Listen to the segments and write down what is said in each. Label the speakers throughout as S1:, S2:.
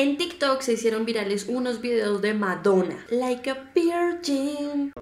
S1: En TikTok se hicieron virales unos videos de Madonna. Like a virgin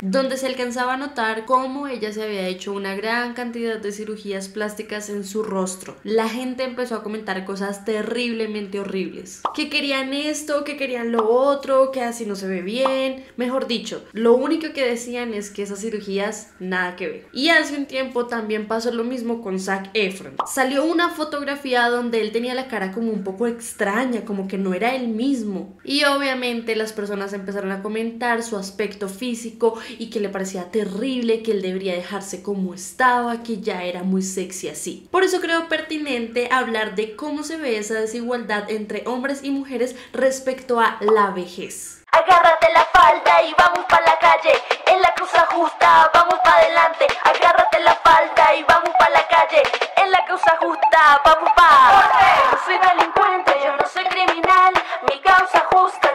S1: donde se alcanzaba a notar cómo ella se había hecho una gran cantidad de cirugías plásticas en su rostro. La gente empezó a comentar cosas terriblemente horribles. Que querían esto, que querían lo otro, que así no se ve bien. Mejor dicho, lo único que decían es que esas cirugías nada que ver. Y hace un tiempo también pasó lo mismo con Zac Efron. Salió una fotografía donde él tenía la cara como un poco extraña, como que no era él mismo. Y obviamente las personas empezaron a comentar su aspecto físico, y que le parecía terrible, que él debería dejarse como estaba, que ya era muy sexy así. Por eso creo pertinente hablar de cómo se ve esa desigualdad entre hombres y mujeres respecto a la vejez. Agárrate la falda y vamos para la calle, en la causa justa, vamos para adelante. Agárrate la falda y vamos para la calle, en la causa justa, vamos para. No soy delincuente, yo no soy criminal, mi causa justa.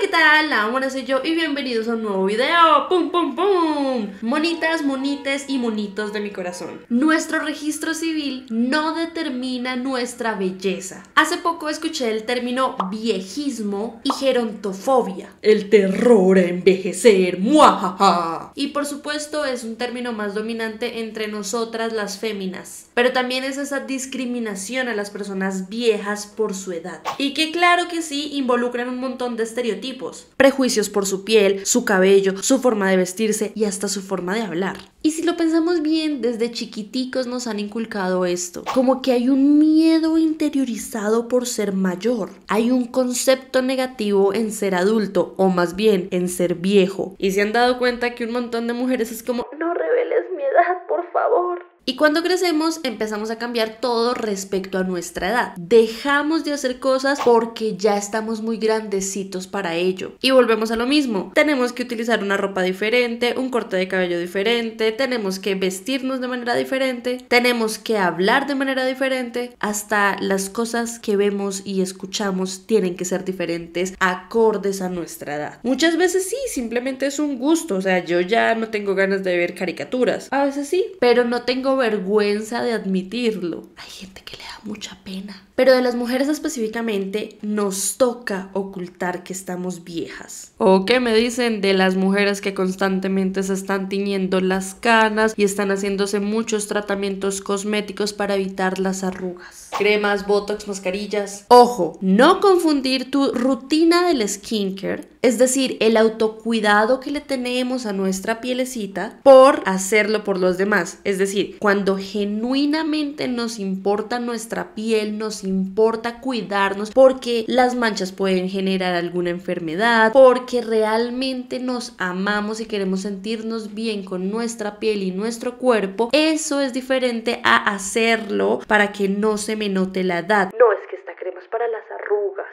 S1: ¿qué tal? buenas soy yo y bienvenidos a un nuevo video. ¡Pum, pum, pum! Monitas, monites y monitos de mi corazón. Nuestro registro civil no determina nuestra belleza. Hace poco escuché el término viejismo y gerontofobia. El terror a envejecer. ¡Muajaja! Y por supuesto es un término más dominante entre nosotras las féminas. Pero también es esa discriminación a las personas viejas por su edad. Y que claro que sí involucran un montón de estereotipos prejuicios por su piel, su cabello, su forma de vestirse y hasta su forma de hablar. Y si lo pensamos bien, desde chiquiticos nos han inculcado esto, como que hay un miedo interiorizado por ser mayor, hay un concepto negativo en ser adulto o más bien en ser viejo. Y se han dado cuenta que un montón de mujeres es como, no reveles mi edad, por favor. Y cuando crecemos empezamos a cambiar todo respecto a nuestra edad. Dejamos de hacer cosas porque ya estamos muy grandecitos para ello. Y volvemos a lo mismo. Tenemos que utilizar una ropa diferente, un corte de cabello diferente, tenemos que vestirnos de manera diferente, tenemos que hablar de manera diferente. Hasta las cosas que vemos y escuchamos tienen que ser diferentes acordes a nuestra edad. Muchas veces sí, simplemente es un gusto. O sea, yo ya no tengo ganas de ver caricaturas. A veces sí, pero no tengo vergüenza de admitirlo. Hay gente que le da mucha pena. Pero de las mujeres específicamente nos toca ocultar que estamos viejas. ¿O qué me dicen de las mujeres que constantemente se están tiñendo las canas y están haciéndose muchos tratamientos cosméticos para evitar las arrugas? cremas, botox, mascarillas. Ojo, no confundir tu rutina del skincare, es decir, el autocuidado que le tenemos a nuestra pielecita por hacerlo por los demás. Es decir, cuando genuinamente nos importa nuestra piel, nos importa cuidarnos porque las manchas pueden generar alguna enfermedad, porque realmente nos amamos y queremos sentirnos bien con nuestra piel y nuestro cuerpo, eso es diferente a hacerlo para que no se me note no te la da. No es que esta crema es para las arrugas.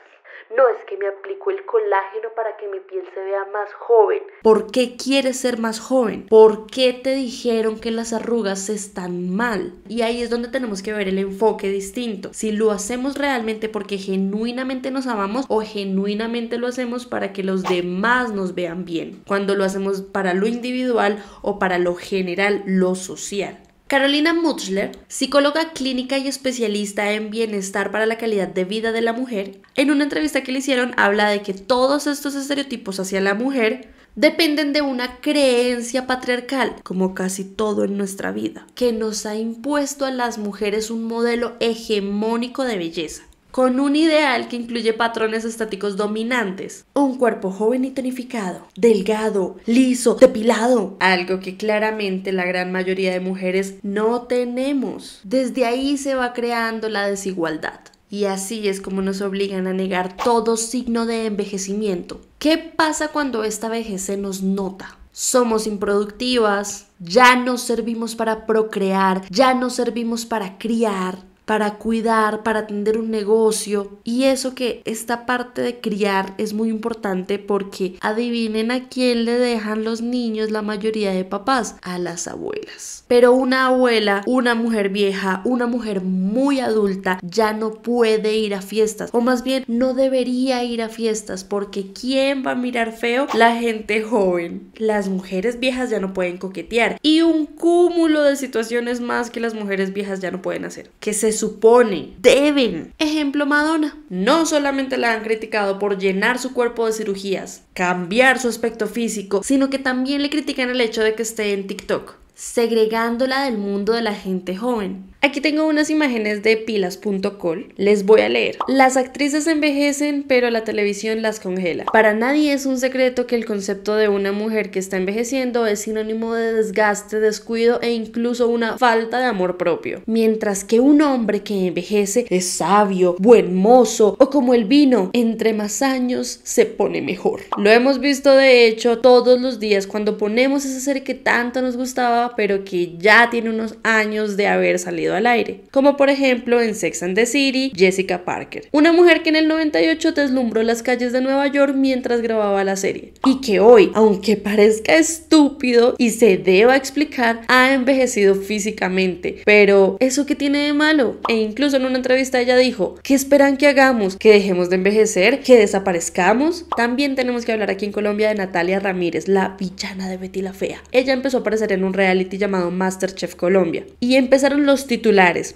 S1: No es que me aplico el colágeno para que mi piel se vea más joven. ¿Por qué quieres ser más joven? ¿Por qué te dijeron que las arrugas están mal? Y ahí es donde tenemos que ver el enfoque distinto. Si lo hacemos realmente porque genuinamente nos amamos o genuinamente lo hacemos para que los demás nos vean bien. Cuando lo hacemos para lo individual o para lo general, lo social. Carolina Mutzler, psicóloga clínica y especialista en bienestar para la calidad de vida de la mujer, en una entrevista que le hicieron habla de que todos estos estereotipos hacia la mujer dependen de una creencia patriarcal, como casi todo en nuestra vida, que nos ha impuesto a las mujeres un modelo hegemónico de belleza con un ideal que incluye patrones estáticos dominantes. Un cuerpo joven y tonificado, delgado, liso, depilado, algo que claramente la gran mayoría de mujeres no tenemos. Desde ahí se va creando la desigualdad. Y así es como nos obligan a negar todo signo de envejecimiento. ¿Qué pasa cuando esta vejez se nos nota? Somos improductivas, ya no servimos para procrear, ya no servimos para criar, para cuidar, para atender un negocio. Y eso que esta parte de criar es muy importante porque adivinen a quién le dejan los niños la mayoría de papás, a las abuelas. Pero una abuela, una mujer vieja, una mujer muy adulta ya no puede ir a fiestas o más bien no debería ir a fiestas porque ¿quién va a mirar feo? La gente joven. Las mujeres viejas ya no pueden coquetear y un cúmulo de situaciones más que las mujeres viejas ya no pueden hacer. Que se supone, deben. Ejemplo, Madonna. No solamente la han criticado por llenar su cuerpo de cirugías, cambiar su aspecto físico, sino que también le critican el hecho de que esté en TikTok, segregándola del mundo de la gente joven. Aquí tengo unas imágenes de pilas.col. Les voy a leer. Las actrices envejecen, pero la televisión las congela. Para nadie es un secreto que el concepto de una mujer que está envejeciendo es sinónimo de desgaste, descuido e incluso una falta de amor propio. Mientras que un hombre que envejece es sabio, buen mozo o como el vino, entre más años se pone mejor. Lo hemos visto de hecho todos los días cuando ponemos ese ser que tanto nos gustaba, pero que ya tiene unos años de haber salido al aire, como por ejemplo en Sex and the City, Jessica Parker, una mujer que en el 98 deslumbró las calles de Nueva York mientras grababa la serie, y que hoy, aunque parezca estúpido y se deba explicar, ha envejecido físicamente, pero ¿eso qué tiene de malo? E incluso en una entrevista ella dijo, ¿qué esperan que hagamos? ¿Que dejemos de envejecer? ¿Que desaparezcamos? También tenemos que hablar aquí en Colombia de Natalia Ramírez, la villana de Betty la Fea. Ella empezó a aparecer en un reality llamado Masterchef Colombia, y empezaron los títulos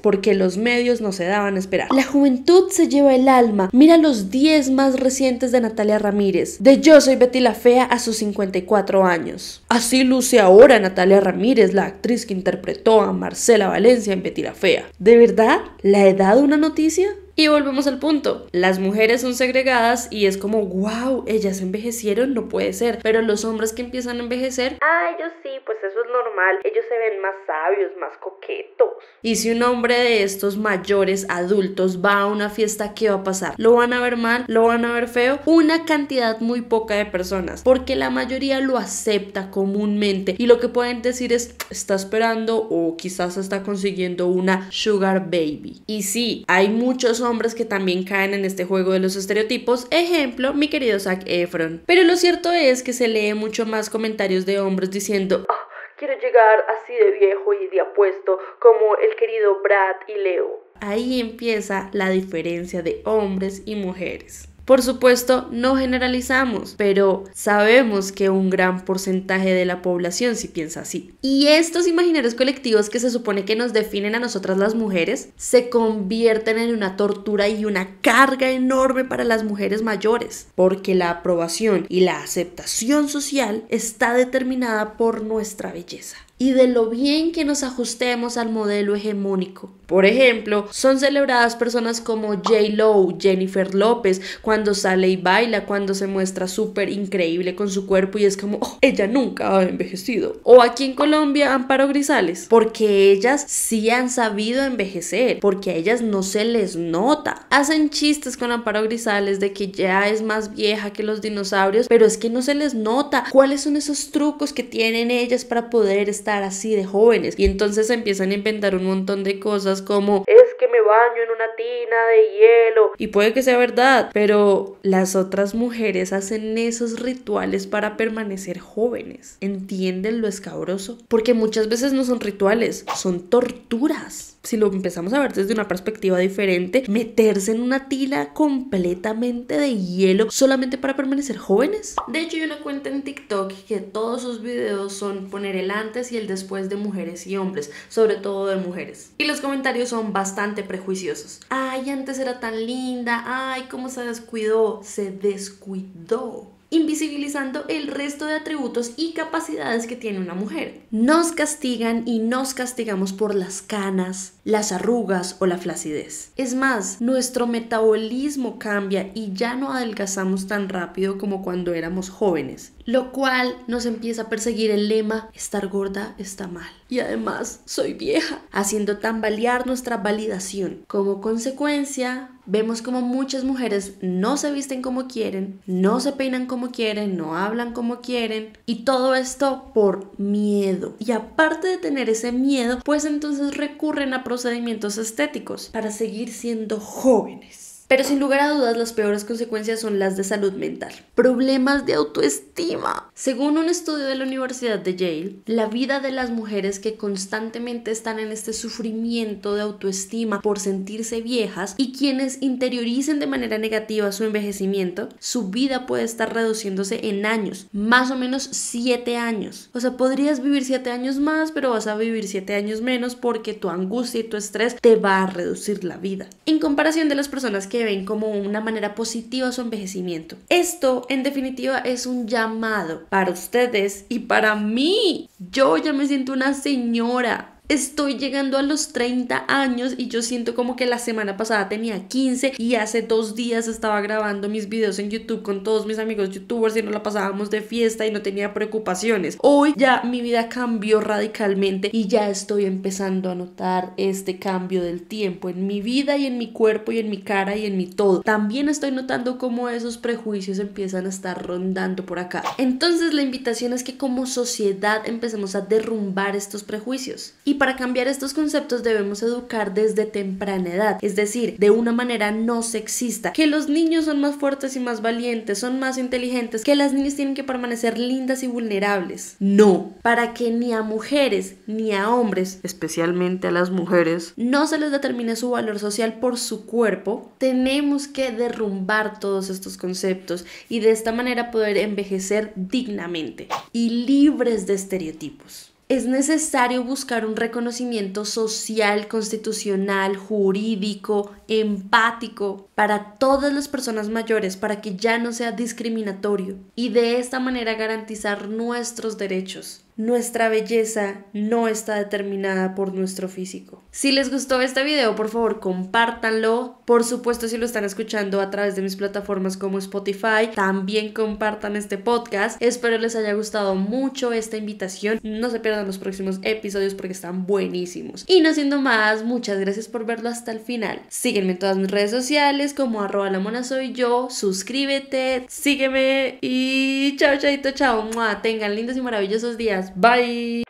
S1: porque los medios no se daban a esperar. La juventud se lleva el alma. Mira los 10 más recientes de Natalia Ramírez, de Yo soy Betty la Fea a sus 54 años. Así luce ahora Natalia Ramírez, la actriz que interpretó a Marcela Valencia en Betty la Fea. ¿De verdad? ¿La he dado una noticia? Y volvemos al punto. Las mujeres son segregadas y es como, wow, ellas envejecieron, no puede ser. Pero los hombres que empiezan a envejecer, ah, ellos sí, pues eso es normal. Ellos se ven más sabios, más coquetos. Y si un hombre de estos mayores adultos va a una fiesta, ¿qué va a pasar? ¿Lo van a ver mal? ¿Lo van a ver feo? Una cantidad muy poca de personas, porque la mayoría lo acepta comúnmente y lo que pueden decir es, está esperando o quizás está consiguiendo una sugar baby. Y sí, hay muchos hombres hombres que también caen en este juego de los estereotipos, ejemplo, mi querido Zac Efron. Pero lo cierto es que se lee mucho más comentarios de hombres diciendo, ah, quiero llegar así de viejo y de apuesto como el querido Brad y Leo. Ahí empieza la diferencia de hombres y mujeres. Por supuesto, no generalizamos, pero sabemos que un gran porcentaje de la población sí piensa así. Y estos imaginarios colectivos que se supone que nos definen a nosotras las mujeres se convierten en una tortura y una carga enorme para las mujeres mayores, porque la aprobación y la aceptación social está determinada por nuestra belleza y de lo bien que nos ajustemos al modelo hegemónico. Por ejemplo, son celebradas personas como J. Lo, Jennifer López, cuando sale y baila, cuando se muestra súper increíble con su cuerpo y es como, oh, ella nunca ha envejecido. O aquí en Colombia, Amparo Grisales, porque ellas sí han sabido envejecer, porque a ellas no se les nota. Hacen chistes con Amparo Grisales de que ya es más vieja que los dinosaurios, pero es que no se les nota. ¿Cuáles son esos trucos que tienen ellas para poder estar así de jóvenes. Y entonces empiezan a inventar un montón de cosas como es que me baño en una tina de hielo. Y puede que sea verdad, pero las otras mujeres hacen esos rituales para permanecer jóvenes. ¿Entienden lo escabroso? Porque muchas veces no son rituales, son torturas si lo empezamos a ver desde una perspectiva diferente, meterse en una tila completamente de hielo solamente para permanecer jóvenes. De hecho, hay una cuenta en TikTok que todos sus videos son poner el antes y el después de mujeres y hombres, sobre todo de mujeres. Y los comentarios son bastante prejuiciosos. Ay, antes era tan linda, ay, cómo se descuidó, se descuidó invisibilizando el resto de atributos y capacidades que tiene una mujer. Nos castigan y nos castigamos por las canas, las arrugas o la flacidez. Es más, nuestro metabolismo cambia y ya no adelgazamos tan rápido como cuando éramos jóvenes lo cual nos empieza a perseguir el lema estar gorda está mal. Y además soy vieja, haciendo tambalear nuestra validación. Como consecuencia, vemos como muchas mujeres no se visten como quieren, no se peinan como quieren, no hablan como quieren y todo esto por miedo. Y aparte de tener ese miedo, pues entonces recurren a procedimientos estéticos para seguir siendo jóvenes. Pero sin lugar a dudas, las peores consecuencias son las de salud mental. Problemas de autoestima. Según un estudio de la Universidad de Yale, la vida de las mujeres que constantemente están en este sufrimiento de autoestima por sentirse viejas y quienes interioricen de manera negativa su envejecimiento, su vida puede estar reduciéndose en años, más o menos 7 años. O sea, podrías vivir 7 años más, pero vas a vivir 7 años menos porque tu angustia y tu estrés te va a reducir la vida. En comparación de las personas que ven como una manera positiva su envejecimiento. Esto, en definitiva, es un llamado para ustedes y para mí. Yo ya me siento una señora estoy llegando a los 30 años y yo siento como que la semana pasada tenía 15 y hace dos días estaba grabando mis videos en YouTube con todos mis amigos youtubers y nos la pasábamos de fiesta y no tenía preocupaciones. Hoy ya mi vida cambió radicalmente y ya estoy empezando a notar este cambio del tiempo en mi vida y en mi cuerpo y en mi cara y en mi todo. También estoy notando cómo esos prejuicios empiezan a estar rondando por acá. Entonces la invitación es que como sociedad empecemos a derrumbar estos prejuicios y para cambiar estos conceptos debemos educar desde temprana edad, es decir, de una manera no sexista, que los niños son más fuertes y más valientes, son más inteligentes, que las niñas tienen que permanecer lindas y vulnerables. No, para que ni a mujeres ni a hombres, especialmente a las mujeres, no se les determine su valor social por su cuerpo, tenemos que derrumbar todos estos conceptos y de esta manera poder envejecer dignamente y libres de estereotipos es necesario buscar un reconocimiento social, constitucional, jurídico, empático para todas las personas mayores, para que ya no sea discriminatorio y de esta manera garantizar nuestros derechos nuestra belleza no está determinada por nuestro físico. Si les gustó este video, por favor, compártanlo. Por supuesto, si lo están escuchando a través de mis plataformas como Spotify, también compartan este podcast. Espero les haya gustado mucho esta invitación. No se pierdan los próximos episodios porque están buenísimos. Y no siendo más, muchas gracias por verlo hasta el final. Síguenme en todas mis redes sociales como arroba la mona soy yo. Suscríbete, sígueme y chao, chaito, chao. Tengan lindos y maravillosos días. Bye.